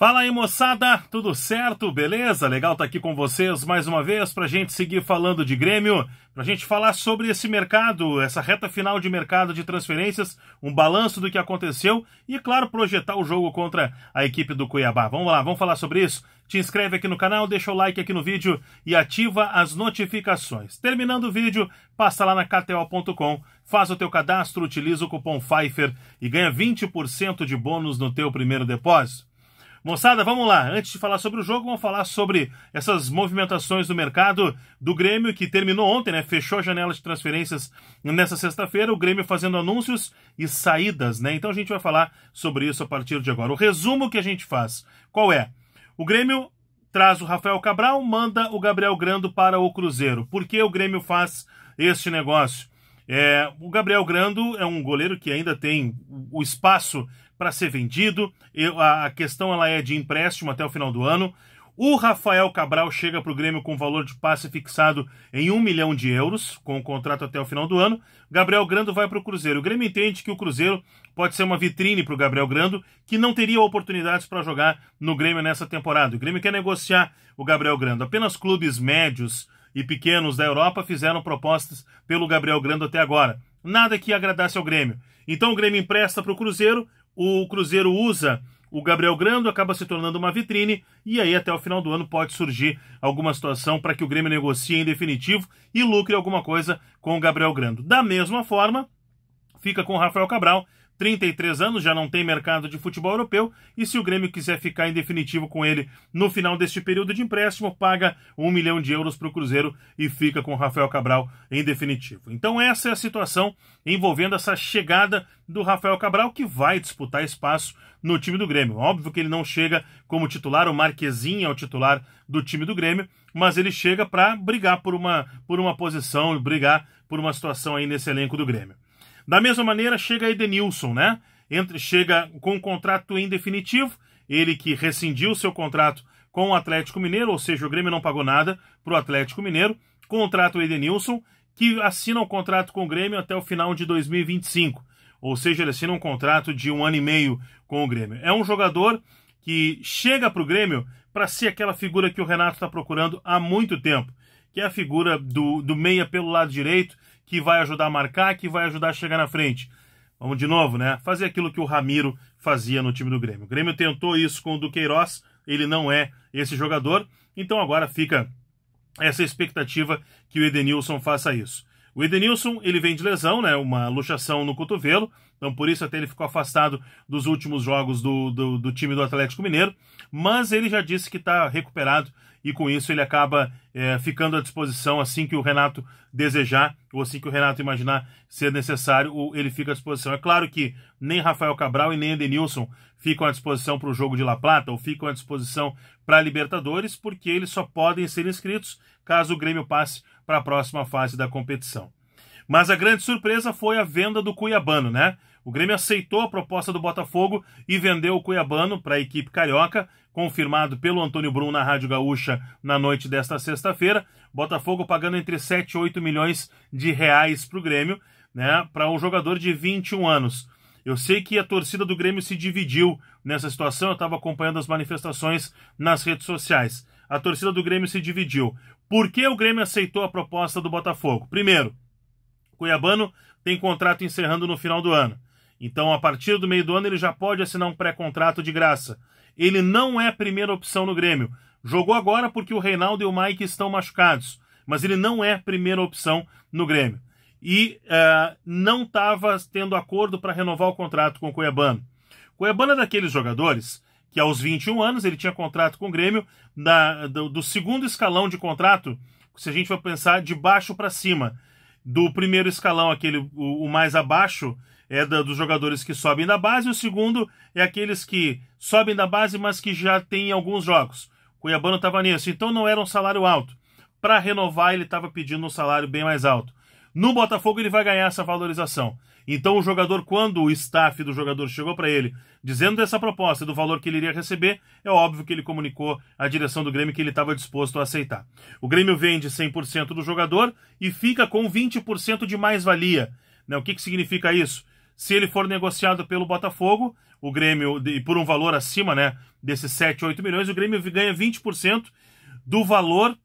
Fala aí moçada, tudo certo? Beleza? Legal estar tá aqui com vocês mais uma vez para a gente seguir falando de Grêmio, para a gente falar sobre esse mercado, essa reta final de mercado de transferências, um balanço do que aconteceu e, claro, projetar o jogo contra a equipe do Cuiabá. Vamos lá, vamos falar sobre isso? Te inscreve aqui no canal, deixa o like aqui no vídeo e ativa as notificações. Terminando o vídeo, passa lá na KTO.com, faz o teu cadastro, utiliza o cupom Pfeiffer e ganha 20% de bônus no teu primeiro depósito. Moçada, vamos lá. Antes de falar sobre o jogo, vamos falar sobre essas movimentações do mercado do Grêmio, que terminou ontem, né? Fechou a janela de transferências nessa sexta-feira, o Grêmio fazendo anúncios e saídas, né? Então a gente vai falar sobre isso a partir de agora. O resumo que a gente faz, qual é? O Grêmio traz o Rafael Cabral, manda o Gabriel Grando para o Cruzeiro. Por que o Grêmio faz este negócio? É, o Gabriel Grando é um goleiro que ainda tem o espaço para ser vendido. Eu, a, a questão ela é de empréstimo até o final do ano. O Rafael Cabral chega para o Grêmio com valor de passe fixado em 1 milhão de euros, com o contrato até o final do ano. Gabriel Grando vai para o Cruzeiro. O Grêmio entende que o Cruzeiro pode ser uma vitrine para o Gabriel Grando, que não teria oportunidades para jogar no Grêmio nessa temporada. O Grêmio quer negociar o Gabriel Grando. Apenas clubes médios e pequenos da Europa fizeram propostas pelo Gabriel Grando até agora. Nada que agradasse ao Grêmio. Então o Grêmio empresta para o Cruzeiro, o Cruzeiro usa o Gabriel Grando, acaba se tornando uma vitrine, e aí até o final do ano pode surgir alguma situação para que o Grêmio negocie em definitivo e lucre alguma coisa com o Gabriel Grando. Da mesma forma, fica com o Rafael Cabral, 33 anos, já não tem mercado de futebol europeu, e se o Grêmio quiser ficar em definitivo com ele no final deste período de empréstimo, paga um milhão de euros para o Cruzeiro e fica com Rafael Cabral em definitivo. Então essa é a situação envolvendo essa chegada do Rafael Cabral, que vai disputar espaço no time do Grêmio. Óbvio que ele não chega como titular, o Marquezinho é o titular do time do Grêmio, mas ele chega para brigar por uma, por uma posição, brigar por uma situação aí nesse elenco do Grêmio. Da mesma maneira, chega Edenilson, né? Entre, chega com um contrato em definitivo, ele que rescindiu seu contrato com o Atlético Mineiro, ou seja, o Grêmio não pagou nada para o Atlético Mineiro, contrata o Edenilson, que assina um contrato com o Grêmio até o final de 2025, ou seja, ele assina um contrato de um ano e meio com o Grêmio. É um jogador que chega para o Grêmio para ser aquela figura que o Renato está procurando há muito tempo, que é a figura do, do meia pelo lado direito, que vai ajudar a marcar, que vai ajudar a chegar na frente. Vamos de novo, né? Fazer aquilo que o Ramiro fazia no time do Grêmio. O Grêmio tentou isso com o Duqueiroz, ele não é esse jogador, então agora fica essa expectativa que o Edenilson faça isso. O Edenilson, ele vem de lesão, né? Uma luxação no cotovelo, então por isso até ele ficou afastado dos últimos jogos do, do, do time do Atlético Mineiro, mas ele já disse que está recuperado e com isso ele acaba é, ficando à disposição assim que o Renato desejar ou assim que o Renato imaginar ser necessário, ele fica à disposição. É claro que nem Rafael Cabral e nem Edenilson ficam à disposição para o jogo de La Plata ou ficam à disposição para a Libertadores, porque eles só podem ser inscritos caso o Grêmio passe para a próxima fase da competição. Mas a grande surpresa foi a venda do Cuiabano, né? O Grêmio aceitou a proposta do Botafogo e vendeu o Cuiabano para a equipe carioca, confirmado pelo Antônio Brum na Rádio Gaúcha na noite desta sexta-feira. Botafogo pagando entre 7 e 8 milhões de reais para o Grêmio, né, para um jogador de 21 anos. Eu sei que a torcida do Grêmio se dividiu nessa situação, eu estava acompanhando as manifestações nas redes sociais. A torcida do Grêmio se dividiu. Por que o Grêmio aceitou a proposta do Botafogo? Primeiro, Cuiabano tem contrato encerrando no final do ano. Então, a partir do meio do ano, ele já pode assinar um pré-contrato de graça. Ele não é primeira opção no Grêmio. Jogou agora porque o Reinaldo e o Mike estão machucados, mas ele não é primeira opção no Grêmio. E uh, não estava tendo acordo para renovar o contrato com o Cuiabano. Cuiabano é daqueles jogadores que aos 21 anos ele tinha contrato com o Grêmio, da, do, do segundo escalão de contrato, se a gente for pensar de baixo para cima, do primeiro escalão, aquele o, o mais abaixo, é da, dos jogadores que sobem da base, o segundo é aqueles que sobem da base, mas que já têm alguns jogos. Cuiabano estava nisso, então não era um salário alto. Para renovar, ele estava pedindo um salário bem mais alto. No Botafogo, ele vai ganhar essa valorização. Então, o jogador, quando o staff do jogador chegou para ele dizendo dessa proposta, do valor que ele iria receber, é óbvio que ele comunicou à direção do Grêmio que ele estava disposto a aceitar. O Grêmio vende 100% do jogador e fica com 20% de mais-valia. Né? O que, que significa isso? Se ele for negociado pelo Botafogo, o Grêmio, e por um valor acima né, desses 7, 8 milhões, o Grêmio ganha 20% do valor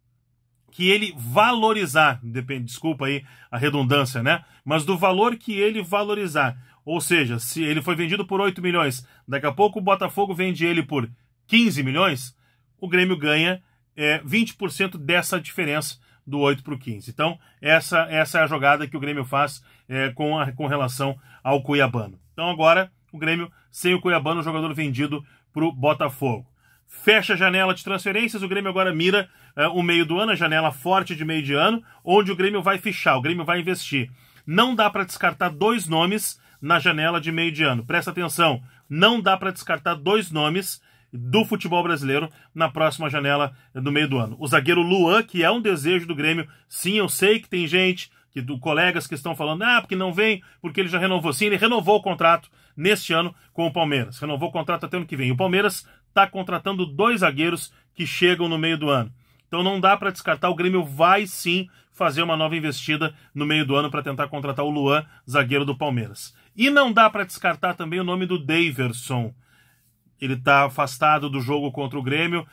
que ele valorizar, depende, desculpa aí a redundância, né? Mas do valor que ele valorizar. Ou seja, se ele foi vendido por 8 milhões, daqui a pouco o Botafogo vende ele por 15 milhões, o Grêmio ganha é, eh, 20% dessa diferença do 8 para o 15. Então, essa, essa é a jogada que o Grêmio faz é, com, a, com relação ao Cuiabano. Então, agora, o Grêmio sem o Cuiabano, jogador vendido para o Botafogo. Fecha a janela de transferências, o Grêmio agora mira é, o meio do ano, a janela forte de meio de ano, onde o Grêmio vai fechar. o Grêmio vai investir. Não dá para descartar dois nomes na janela de meio de ano. Presta atenção, não dá para descartar dois nomes do futebol brasileiro na próxima janela do meio do ano. O zagueiro Luan, que é um desejo do Grêmio, sim, eu sei que tem gente, que do, colegas que estão falando, ah, porque não vem, porque ele já renovou. Sim, ele renovou o contrato neste ano com o Palmeiras. Renovou o contrato até ano que vem. O Palmeiras está contratando dois zagueiros que chegam no meio do ano. Então não dá para descartar, o Grêmio vai sim fazer uma nova investida no meio do ano para tentar contratar o Luan, zagueiro do Palmeiras. E não dá para descartar também o nome do Daverson, ele está afastado do jogo contra o Grêmio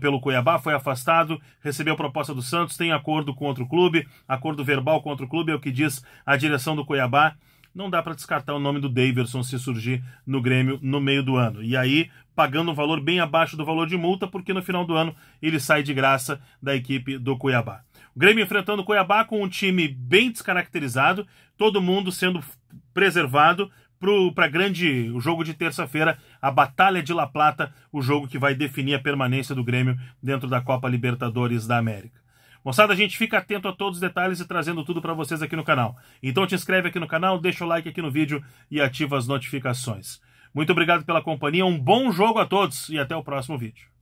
pelo Cuiabá, foi afastado, recebeu proposta do Santos, tem acordo contra o clube, acordo verbal contra o clube, é o que diz a direção do Cuiabá. Não dá para descartar o nome do Daverson se surgir no Grêmio no meio do ano. E aí, pagando um valor bem abaixo do valor de multa, porque no final do ano ele sai de graça da equipe do Cuiabá. O Grêmio enfrentando o Cuiabá com um time bem descaracterizado, todo mundo sendo preservado para grande o jogo de terça-feira, a Batalha de La Plata, o jogo que vai definir a permanência do Grêmio dentro da Copa Libertadores da América. Moçada, a gente fica atento a todos os detalhes e trazendo tudo para vocês aqui no canal. Então te inscreve aqui no canal, deixa o like aqui no vídeo e ativa as notificações. Muito obrigado pela companhia, um bom jogo a todos e até o próximo vídeo.